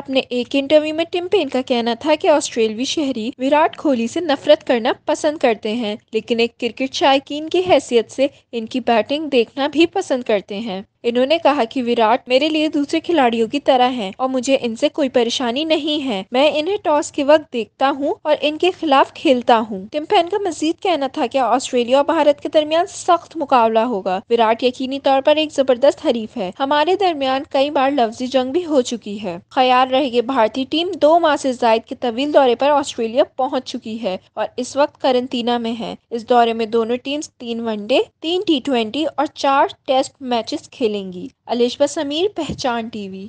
अपने एक इंटरव्यू में टिम पेन का कहना था कि ऑस्ट्रेलवी शहरी विराट कोहली से नफरत करना पसंद करते हैं लेकिन एक क्रिकेट शायकीन की हैसियत से इनकी बैटिंग देखना भी पसंद करते हैं इन्होंने कहा कि विराट मेरे लिए दूसरे खिलाड़ियों की तरह हैं और मुझे इनसे कोई परेशानी नहीं है मैं इन्हें टॉस के वक्त देखता हूं और इनके खिलाफ खेलता हूं। टिम का मजीद कहना था कि ऑस्ट्रेलिया और भारत के दरमियान सख्त मुकाबला होगा विराट यकीनी तौर पर एक जबरदस्त हरीफ है हमारे दरमियान कई बार लफ्जी जंग भी हो चुकी है ख्याल रहेगी भारतीय टीम दो माह से जायद के तवील दौरे पर ऑस्ट्रेलिया पहुँच चुकी है और इस वक्त करंतना में है इस दौरे में दोनों टीम तीन वनडे तीन टी और चार टेस्ट मैचेस खेल खेलेंगी अलिशबा समीर पहचान टीवी